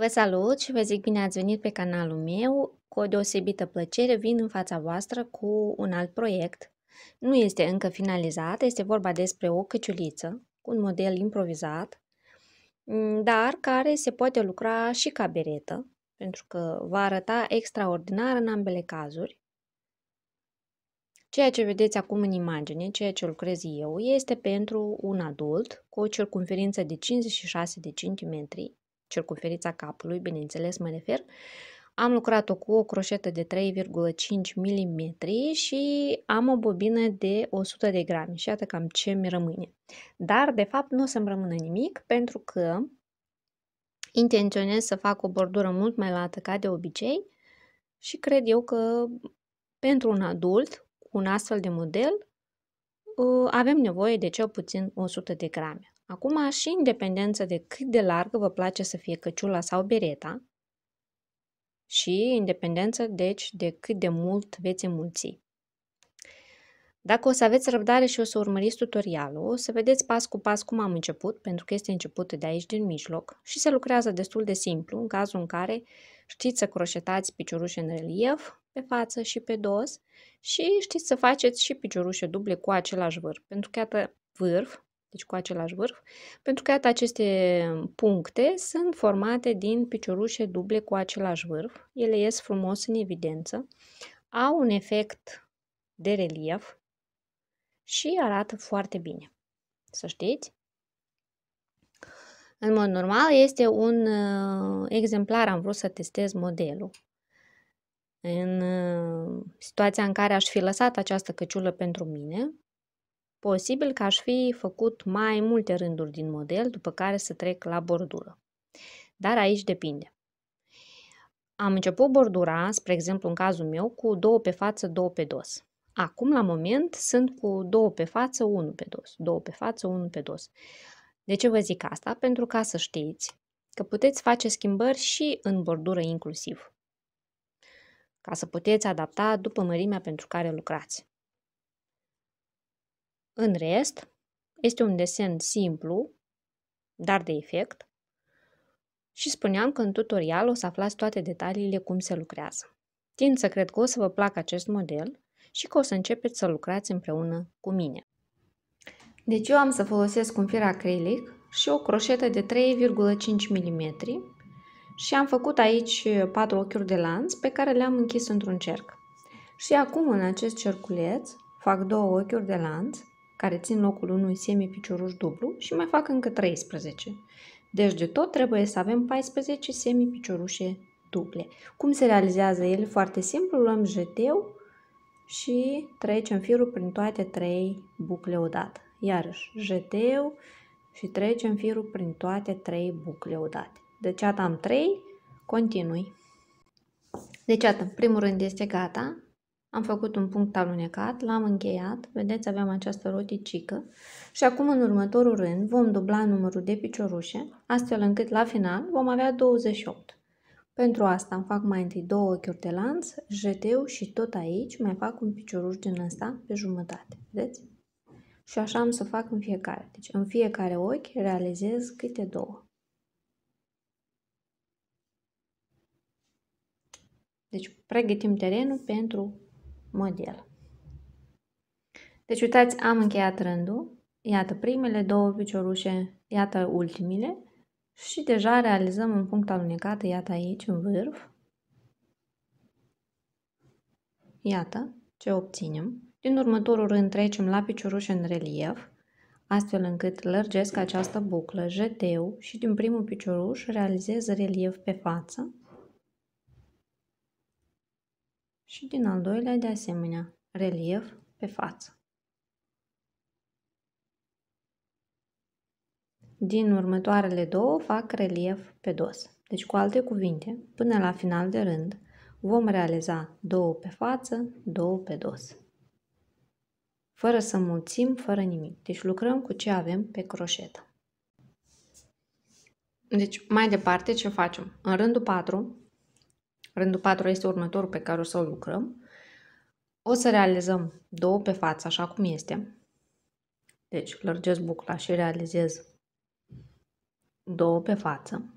Vă salut și vă zic bine ați venit pe canalul meu. Cu o deosebită plăcere vin în fața voastră cu un alt proiect. Nu este încă finalizat, este vorba despre o căciuliță un model improvizat, mm, dar care se poate lucra și ca beretă, pentru că va arăta extraordinar în ambele cazuri. Ceea ce vedeți acum în imagine, ceea ce lucrez eu, este pentru un adult cu o circunferință de 56 de centimetri circunferița capului, bineînțeles mă refer, am lucrat-o cu o croșetă de 3,5 mm și am o bobină de 100 de grame și iată cam ce mi rămâne. Dar de fapt nu o să-mi rămână nimic pentru că intenționez să fac o bordură mult mai lată ca de obicei și cred eu că pentru un adult cu un astfel de model uh, avem nevoie de cel puțin 100 de grame. Acum, și dependență de cât de largă vă place să fie căciula sau bereta și dependență, deci, de cât de mult veți înmulți. Dacă o să aveți răbdare și o să urmăriți tutorialul, o să vedeți pas cu pas cum am început, pentru că este început de aici din mijloc și se lucrează destul de simplu în cazul în care știți să croșetați piciorușe în relief pe față și pe dos și știți să faceți și piciorușe duble cu același vârf, pentru că iată vârf deci cu același vârf, pentru că iată aceste puncte sunt formate din piciorușe duble cu același vârf, ele ies frumos în evidență, au un efect de relief și arată foarte bine. Să știți! În mod normal este un uh, exemplar, am vrut să testez modelul. În uh, situația în care aș fi lăsat această căciulă pentru mine, Posibil că aș fi făcut mai multe rânduri din model, după care să trec la bordură. Dar aici depinde. Am început bordura, spre exemplu în cazul meu, cu două pe față, două pe dos. Acum, la moment, sunt cu două pe față, unul pe dos, două pe față, unul pe dos. De ce vă zic asta? Pentru ca să știți că puteți face schimbări și în bordură inclusiv, ca să puteți adapta după mărimea pentru care lucrați. În rest, este un desen simplu, dar de efect, și spuneam că în tutorial o să aflați toate detaliile cum se lucrează. Tind să cred că o să vă placă acest model și că o să începeți să lucrați împreună cu mine. Deci eu am să folosesc un fir acrilic și o croșetă de 3,5 mm și am făcut aici patru ochiuri de lanț pe care le-am închis într-un cerc. Și acum în acest cerculeț fac două ochiuri de lanț care țin locul unui semipicioruș dublu și mai fac încă 13. Deci de tot trebuie să avem 14 semipiciorușe duble. Cum se realizează ele? Foarte simplu, luăm jeteu și trecem firul prin toate trei bucle odată. Iarăși, jeteu și trecem firul prin toate trei bucle odată. Deci, atât am 3, continui. Deci, atât, primul rând este gata, am făcut un punct alunecat, l-am încheiat, vedeți, avem această roticică și acum în următorul rând vom dubla numărul de piciorușe, astfel încât la final vom avea 28. Pentru asta îmi fac mai întâi două ochiuri de lanț, jeteu și tot aici mai fac un picioruș din ăsta pe jumătate, vedeți? Și așa am să fac în fiecare. Deci în fiecare ochi realizez câte două. Deci pregătim terenul pentru model. Deci uitați, am încheiat rândul. Iată primele două piciorușe, iată ultimile și deja realizăm un punct alunecat, iată aici, în vârf. Iată ce obținem. Din următorul rând trecem la piciorușe în relief, astfel încât lărgesc această buclă, jeteu și din primul picioruș realizez relief pe față, și din al doilea de asemenea, relief pe față. Din următoarele două fac relief pe dos. Deci, cu alte cuvinte, până la final de rând, vom realiza două pe față, două pe dos. Fără să mulțim, fără nimic. Deci lucrăm cu ce avem pe croșetă. Deci, mai departe, ce facem? În rândul 4, Rândul 4 este următorul pe care o să lucrăm. O să realizăm două pe față, așa cum este. Deci, lărgez bucla și realizez două pe față.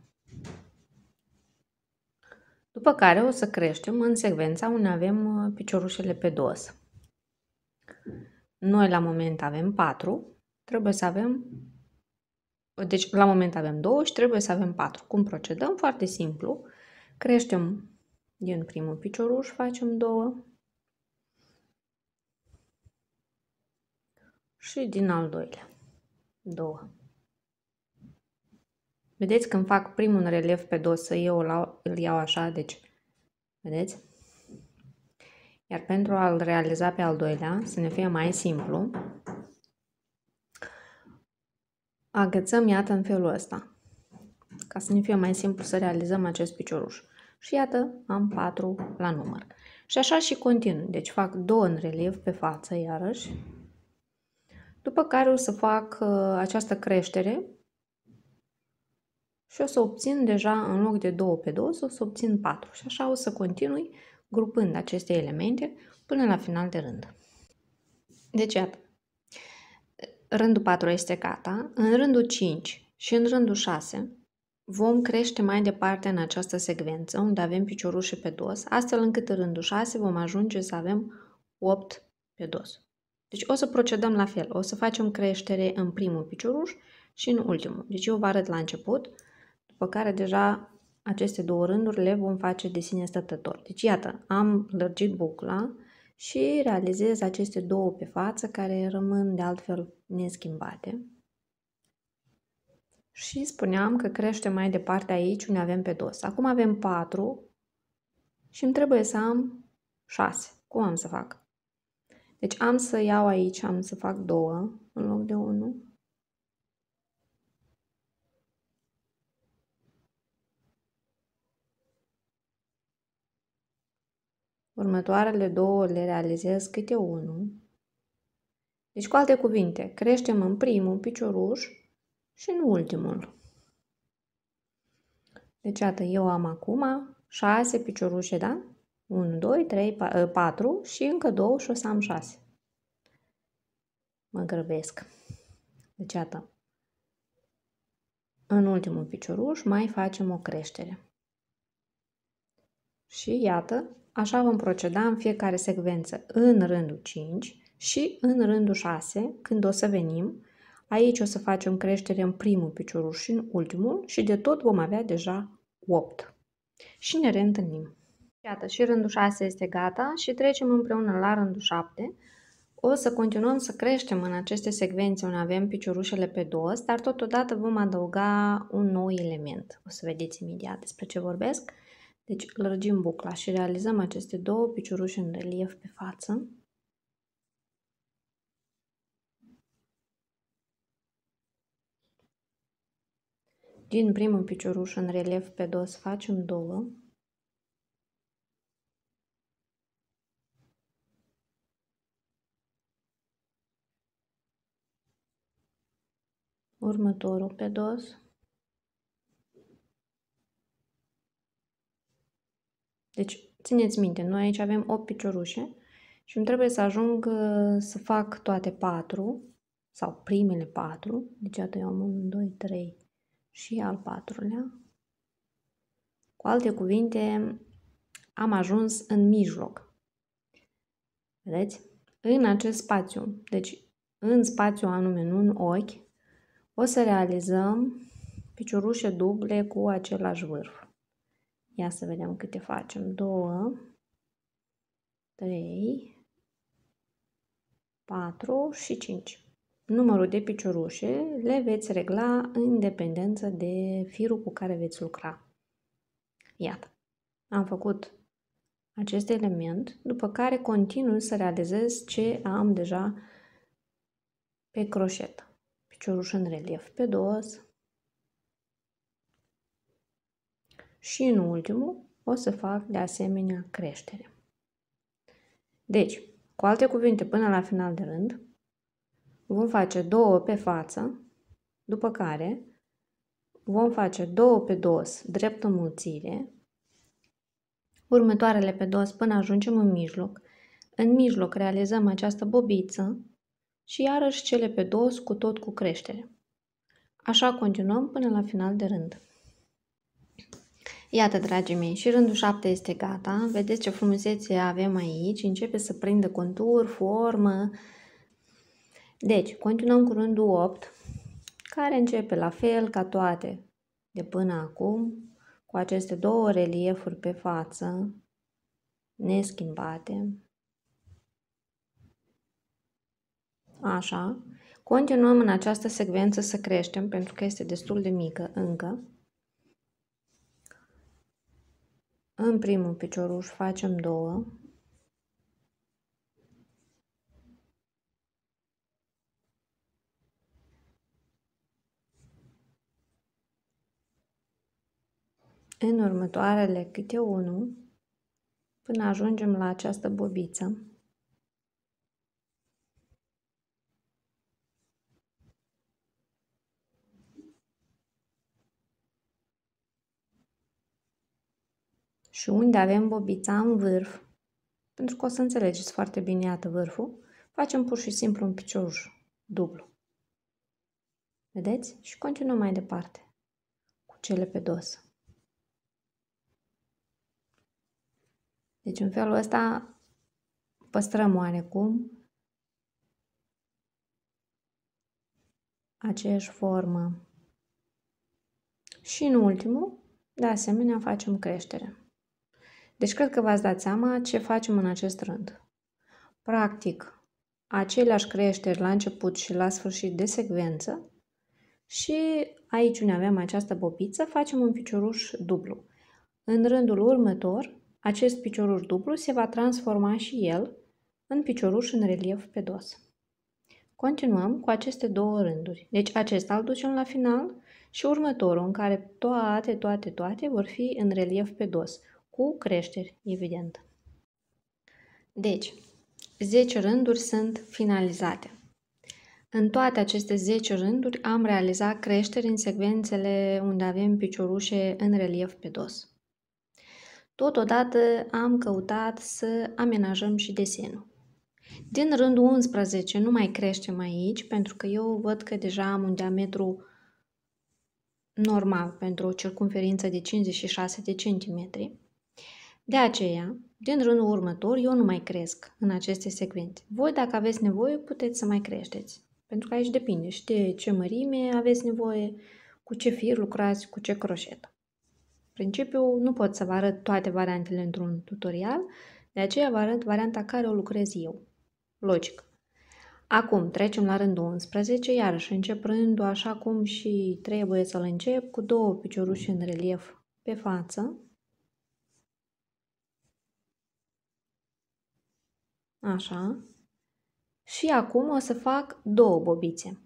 După care o să creștem în secvența unde avem uh, piciorușele pe dos. Noi la moment avem 4, trebuie să avem deci la moment avem 2 și trebuie să avem 4. Cum procedăm? Foarte simplu. Creștem din primul picioruș facem două și din al doilea două. Vedeți când fac primul relief pe dosă, eu îl iau așa, deci, vedeți? Iar pentru a-l realiza pe al doilea, să ne fie mai simplu, agățăm iată în felul ăsta, ca să ne fie mai simplu să realizăm acest picioruș și iată am 4 la număr. Și așa și continui. Deci fac 2 în relief pe față iarăși. După care o să fac uh, această creștere și o să obțin deja în loc de 2 pe 2, o să obțin 4. Și așa o să continui grupând aceste elemente până la final de rând. Deci iată, rândul 4 este gata, în rândul 5 și în rândul 6 Vom crește mai departe în această secvență, unde avem piciorușe pe dos, astfel încât în rândul 6 vom ajunge să avem 8 pe dos. Deci o să procedăm la fel, o să facem creștere în primul picioruș și în ultimul. Deci eu vă arăt la început, după care deja aceste două rânduri le vom face de sine stătător. Deci iată, am lărgit bucla și realizez aceste două pe față care rămân de altfel neschimbate și spuneam că crește mai departe aici unde avem pe dos. Acum avem 4 și îmi trebuie să am 6. Cum am să fac? Deci am să iau aici, am să fac 2 în loc de 1. Următoarele două le realizez câte 1. Deci, cu alte cuvinte, creștem în primul picioruș și nu ultimul. Deci, iată, eu am acum 6 piciorușe, da? 1, 2, 3, 4 și încă 2 și o să am 6. Mă grăbesc. Deci, iată, în ultimul picioruș mai facem o creștere. Și iată, așa vom proceda în fiecare secvență, în rândul 5 și în rândul 6, când o să venim Aici o să facem creștere în primul piciorul și în ultimul și de tot vom avea deja 8. Și ne reîntâlnim. Iată, și rândul 6 este gata și trecem împreună la rândul 7. O să continuăm să creștem în aceste secvențe unde avem piciorușele pe dos, dar totodată vom adăuga un nou element. O să vedeți imediat despre ce vorbesc. Deci lărgim bucla și realizăm aceste două piciorușe în relief pe față. Din primul picioruș în relief pe dos facem două. Următorul pe dos. Deci, țineți minte, noi aici avem 8 piciorușe și îmi trebuie să ajung uh, să fac toate 4 sau primele 4. Deci, iată, eu am 1, 2, 3, și al patrulea. Cu alte cuvinte, am ajuns în mijloc. Vedeți? În acest spațiu, deci în spațiu anume, nu în ochi, o să realizăm piciorușe duble cu același vârf. Ia să vedem câte facem. 2, 3, 4 și 5 numărul de piciorușe le veți regla în dependență de firul cu care veți lucra. Iată, am făcut acest element, după care continui să realizez ce am deja pe croșetă. Piciorul în relief pe dos. Și în ultimul o să fac de asemenea creștere. Deci, cu alte cuvinte, până la final de rând, vom face două pe față, după care vom face două pe dos drept înmulțire, următoarele pe dos până ajungem în mijloc, în mijloc realizăm această bobiță și iarăși cele pe dos cu tot cu creștere. Așa continuăm până la final de rând. Iată, dragii mei, și rândul 7 este gata. Vedeți ce frumusețe avem aici. Începe să prindă contur, formă, deci, continuăm cu rândul 8, care începe la fel ca toate de până acum, cu aceste două reliefuri pe față, neschimbate. Așa. Continuăm în această secvență să creștem, pentru că este destul de mică încă. În primul picioruș facem două. în următoarele câte unul până ajungem la această bobiță. Și unde avem bobița în vârf, pentru că o să înțelegeți foarte bine, iată vârful, facem pur și simplu un picior dublu. Vedeți? Și continuăm mai departe cu cele pe dos. Deci în felul ăsta păstrăm oarecum aceeași formă. Și în ultimul, de asemenea, facem creștere. Deci cred că v-ați dat seama ce facem în acest rând. Practic, aceleași creșteri la început și la sfârșit de secvență și aici unde avem această bobiță facem un picioruș dublu. În rândul următor acest picioruș dublu se va transforma și el în picioruș în relief pe dos. Continuăm cu aceste două rânduri. Deci acesta îl ducem la final și următorul în care toate, toate, toate vor fi în relief pe dos, cu creșteri, evident. Deci, 10 rânduri sunt finalizate. În toate aceste 10 rânduri am realizat creșteri în secvențele unde avem piciorușe în relief pe dos. Totodată am căutat să amenajăm și desenul. Din rândul 11 nu mai creștem aici pentru că eu văd că deja am un diametru normal pentru o circunferință de 56 de centimetri. De aceea, din rândul următor, eu nu mai cresc în aceste secvențe. Voi, dacă aveți nevoie, puteți să mai creșteți. Pentru că aici depinde și de ce mărime aveți nevoie, cu ce fir lucrați, cu ce croșetă principiu nu pot să vă arăt toate variantele într-un tutorial, de aceea vă arăt varianta care o lucrez eu. Logic. Acum trecem la rândul 11, iarăși încep rândul așa cum și trebuie să-l încep, cu două picioruși în relief pe față. Așa. Și acum o să fac două bobițe.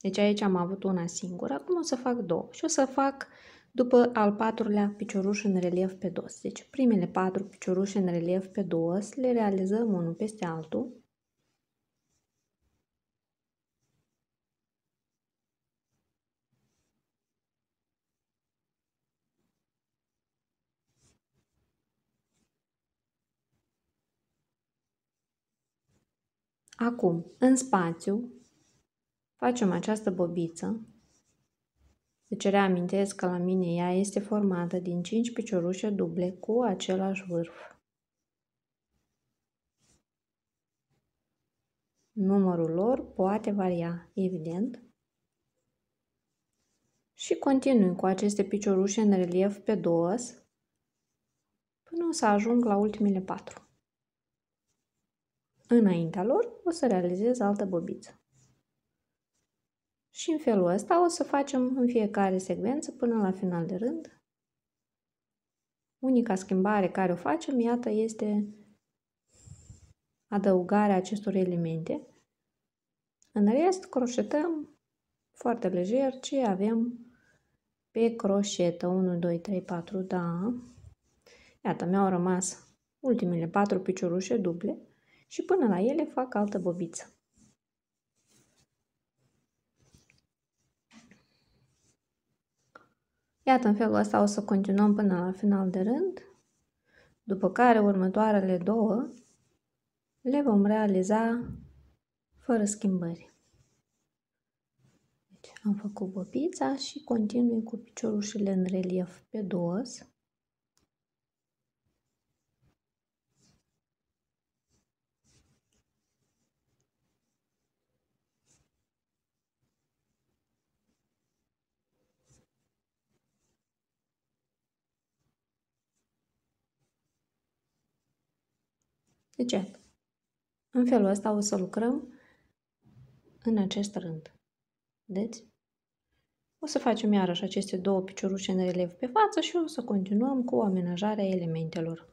Deci aici am avut una singură, acum o să fac două. Și o să fac uh, după al patrulea picioruș în relief pe dos. Deci primele patru piciorușe în relief pe dos le realizăm unul peste altul. Acum, în spațiu, facem această bobiță deci reamintesc că la mine ea este formată din 5 piciorușe duble cu același vârf. Numărul lor poate varia, evident. Și continui cu aceste piciorușe în relief pe dos până o să ajung la ultimele patru. Înaintea lor o să realizez altă bobiță. Și în felul ăsta o să facem în fiecare secvență până la final de rând. Unica schimbare care o facem, iată, este adăugarea acestor elemente. În rest, croșetăm foarte lejer ce avem pe croșetă. 1, 2, 3, 4, da. Iată, mi-au rămas ultimele patru piciorușe duble și până la ele fac altă bobiță. Iată, în felul ăsta o să continuăm până la final de rând, după care următoarele două le vom realiza fără schimbări. Deci am făcut bobița și continui cu piciorușele în relief pe dos. Deci, ce? În felul ăsta o să lucrăm în acest rând. Vedeți? O să facem iarăși aceste două piciorușe în relief pe față și o să continuăm cu amenajarea elementelor.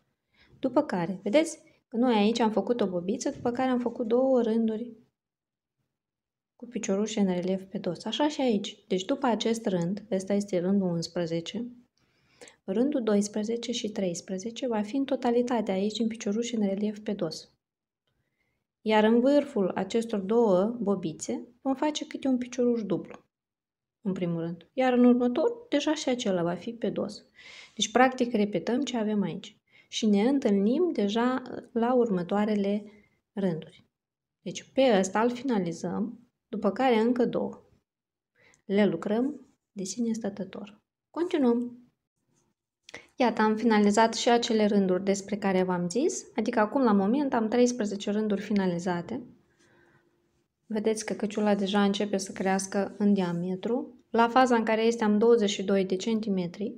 După care, vedeți că noi aici am făcut o bobiță, după care am făcut două rânduri cu piciorușe în relief pe dos. Așa și aici. Deci după acest rând, ăsta este rândul 11, Rândul 12 și 13 va fi în totalitate aici în picioruș în relief pe dos. Iar în vârful acestor două bobițe vom face câte un picioruș dublu, în primul rând. Iar în următor, deja și acela va fi pe dos. Deci, practic, repetăm ce avem aici. Și ne întâlnim deja la următoarele rânduri. Deci, pe ăsta îl finalizăm, după care încă două. Le lucrăm de sine stătător. Continuăm. Iată, am finalizat și acele rânduri despre care v-am zis, adică acum la moment am 13 rânduri finalizate. Vedeți că căciula deja începe să crească în diametru. La faza în care este am 22 de centimetri.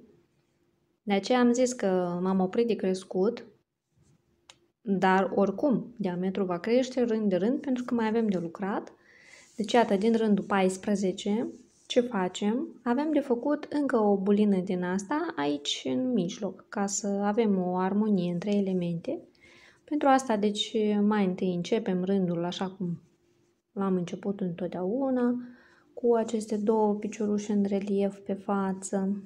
De aceea am zis că m-am oprit de crescut, dar oricum diametru va crește rând de rând pentru că mai avem de lucrat. Deci iată, din rândul 14 ce facem? Avem de făcut încă o bulină din asta aici în mijloc, ca să avem o armonie între elemente. Pentru asta, deci, mai întâi începem rândul așa cum l-am început întotdeauna, cu aceste două piciorușe în relief pe față.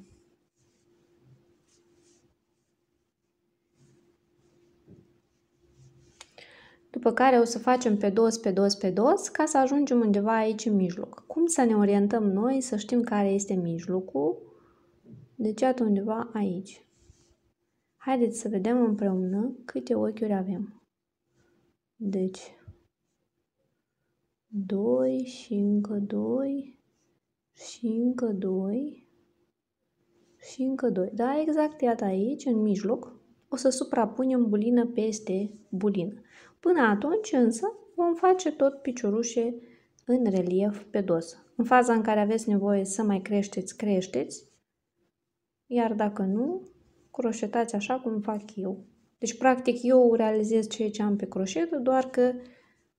după care o să facem pe dos, pe dos, pe dos, ca să ajungem undeva aici în mijloc. Cum să ne orientăm noi, să știm care este mijlocul? Deci, iată undeva aici. Haideți să vedem împreună câte ochiuri avem. Deci, 2 și încă 2 și încă 2 și încă 2. Da, exact iată aici, în mijloc, o să suprapunem bulină peste bulină. Până atunci însă vom face tot piciorușe în relief pe dos. În faza în care aveți nevoie să mai creșteți, creșteți, iar dacă nu, croșetați așa cum fac eu. Deci, practic, eu realizez ceea ce am pe croșet, doar că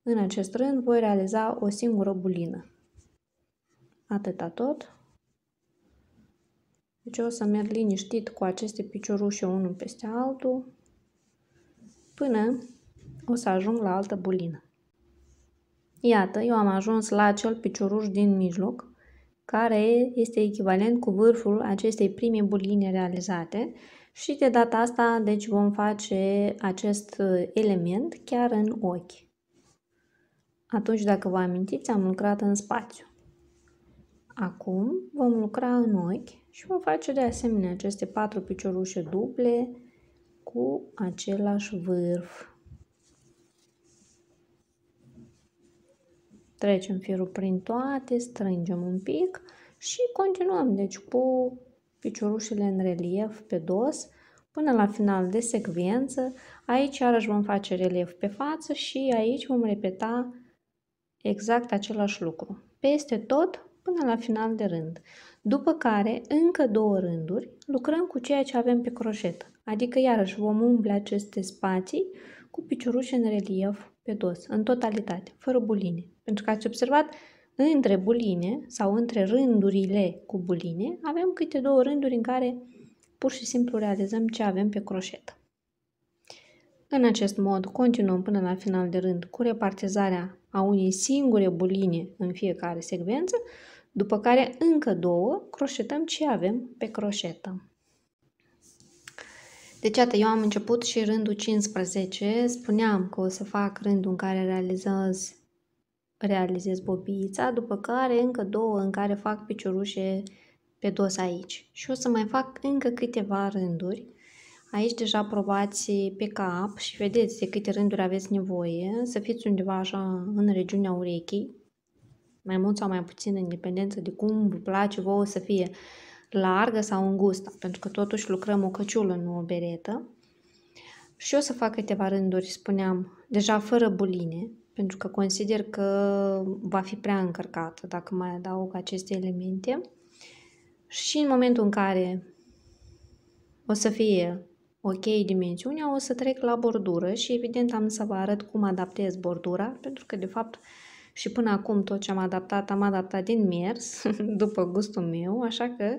în acest rând voi realiza o singură bulină. Atâta tot. Deci o să merg liniștit cu aceste piciorușe unul peste altul până o să ajung la altă bulină. Iată, eu am ajuns la acel picioruș din mijloc, care este echivalent cu vârful acestei prime buline realizate și de data asta deci vom face acest uh, element chiar în ochi. Atunci, dacă vă amintiți, am lucrat în spațiu. Acum vom lucra în ochi și vom face de asemenea aceste patru piciorușe duble cu același vârf. Trecem firul prin toate, strângem un pic și continuăm. Deci cu piciorușele în relief pe dos până la final de secvență. Aici iarăși vom face relief pe față și aici vom repeta exact același lucru. Peste tot până la final de rând. După care, încă două rânduri, lucrăm cu ceea ce avem pe croșet. Adică, iarăși, vom umple aceste spații cu piciorușe în relief pe dos, în totalitate, fără buline. Pentru că ați observat, între buline sau între rândurile cu buline, avem câte două rânduri în care pur și simplu realizăm ce avem pe croșetă. În acest mod, continuăm până la final de rând cu repartizarea a unei singure buline în fiecare secvență, după care încă două croșetăm ce avem pe croșetă. Deci, iată, eu am început și rândul 15. Spuneam că o să fac rândul în care realizez, realizez bobița, după care încă două în care fac piciorușe pe dos aici. Și o să mai fac încă câteva rânduri. Aici deja probați pe cap și vedeți de câte rânduri aveți nevoie, să fiți undeva așa în regiunea urechii, mai mult sau mai puțin, în dependență de cum vă place vouă să fie largă sau îngustă, pentru că totuși lucrăm o căciulă, nu o beretă. Și o să fac câteva rânduri, spuneam, deja fără buline, pentru că consider că va fi prea încărcată dacă mai adaug aceste elemente. Și în momentul în care o să fie ok dimensiunea, o să trec la bordură și evident am să vă arăt cum adaptez bordura, pentru că de fapt și până acum tot ce am adaptat, am adaptat din miers, după gustul meu, așa că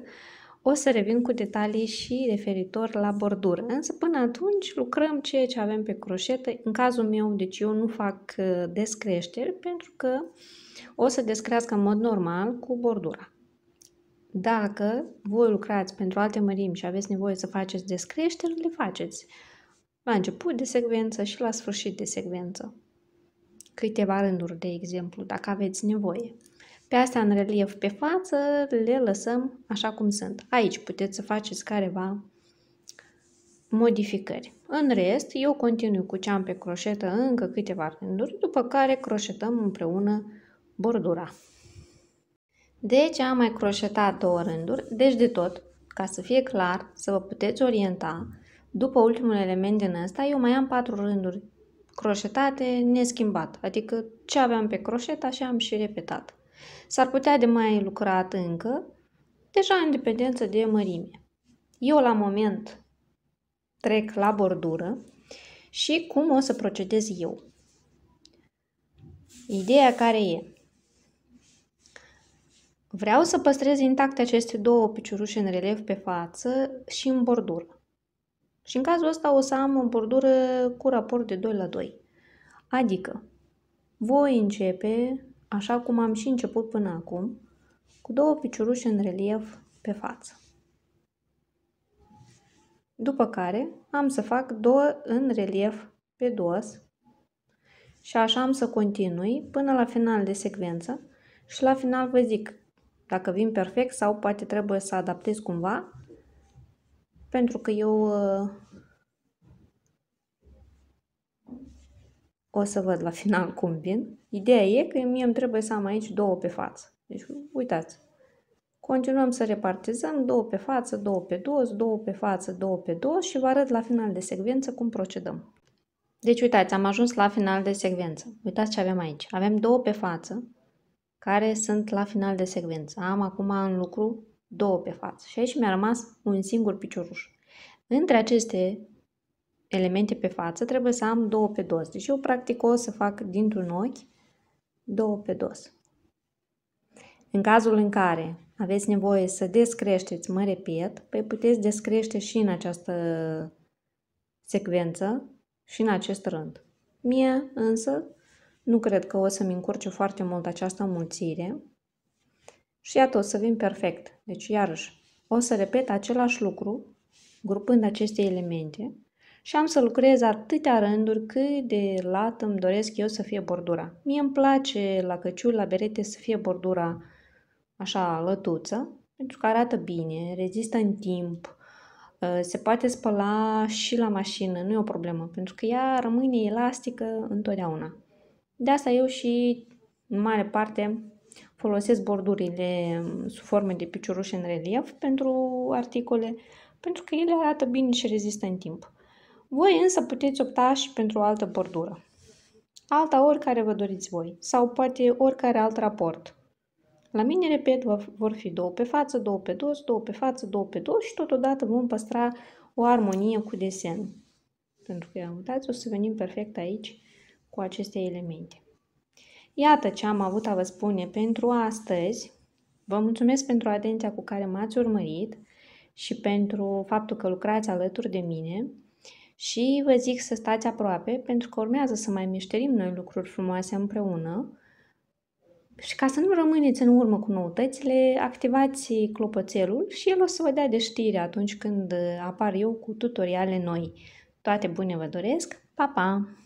o să revin cu detalii și referitor la bordură. Însă până atunci lucrăm ceea ce avem pe croșetă. În cazul meu, deci eu nu fac uh, descreșteri pentru că o să descrească în mod normal cu bordura. Dacă voi lucrați pentru alte mărimi și aveți nevoie să faceți descreșteri, le faceți la început de secvență și la sfârșit de secvență câteva rânduri, de exemplu, dacă aveți nevoie. Pe astea în relief pe față le lăsăm așa cum sunt. Aici puteți să faceți careva modificări. În rest, eu continui cu ce am pe croșetă încă câteva rânduri, după care croșetăm împreună bordura. Deci am mai croșetat două rânduri, deci de tot, ca să fie clar, să vă puteți orienta, după ultimul element din ăsta, eu mai am patru rânduri croșetate neschimbat, adică ce aveam pe croșet așa am și repetat. S-ar putea de mai lucrat încă, deja în dependență de mărime. Eu la moment trec la bordură și cum o să procedez eu. Ideea care e? Vreau să păstrez intacte aceste două piciorușe în relief pe față și în bordură. Și în cazul ăsta o să am o bordură cu raport de 2 la 2. Adică voi începe, așa cum am și început până acum, cu două piciorușe în relief pe față. După care am să fac două în relief pe dos și așa am să continui până la final de secvență și la final vă zic dacă vin perfect sau poate trebuie să adaptez cumva pentru că eu uh, o să văd la final cum vin. Ideea e că mie îmi trebuie să am aici două pe față. Deci, uitați, Continuăm să repartizăm două pe față, două pe dos, două pe față, două pe dos și vă arăt la final de secvență cum procedăm. Deci uitați, am ajuns la final de secvență. Uitați ce avem aici. Avem două pe față care sunt la final de secvență. Am acum în lucru două pe față și aici mi-a rămas un singur picioruș. Între aceste elemente pe față trebuie să am două pe dos. Deci eu practic o să fac dintr-un ochi două pe dos. În cazul în care aveți nevoie să descreșteți, mă repet, păi puteți descrește și în această secvență și în acest rând. Mie însă nu cred că o să-mi încurce foarte mult această mulțire, și iată, o să vin perfect. Deci, iarăși, o să repet același lucru, grupând aceste elemente, și am să lucrez atâtea rânduri cât de lat îmi doresc eu să fie bordura. Mie îmi place la căciul, la berete să fie bordura așa lătuță, pentru că arată bine, rezistă în timp, ă, se poate spăla și la mașină, nu e o problemă, pentru că ea rămâne elastică întotdeauna. De asta eu și în mare parte folosesc bordurile mm, sub forme de piciorușe în relief pentru articole, pentru că ele arată bine și rezistă în timp. Voi însă puteți opta și pentru o altă bordură. Alta oricare vă doriți voi, sau poate oricare alt raport. La mine, repet, vor fi două pe față, două pe dos, două pe față, două pe dos și totodată vom păstra o armonie cu desen. Pentru că, uitați, o să venim perfect aici cu aceste elemente. Iată ce am avut a vă spune pentru astăzi. Vă mulțumesc pentru atenția cu care m-ați urmărit și pentru faptul că lucrați alături de mine și vă zic să stați aproape pentru că urmează să mai mișterim noi lucruri frumoase împreună și ca să nu rămâneți în urmă cu noutățile, activați clopoțelul și el o să vă dea de știre atunci când apar eu cu tutoriale noi. Toate bune vă doresc! Pa, pa!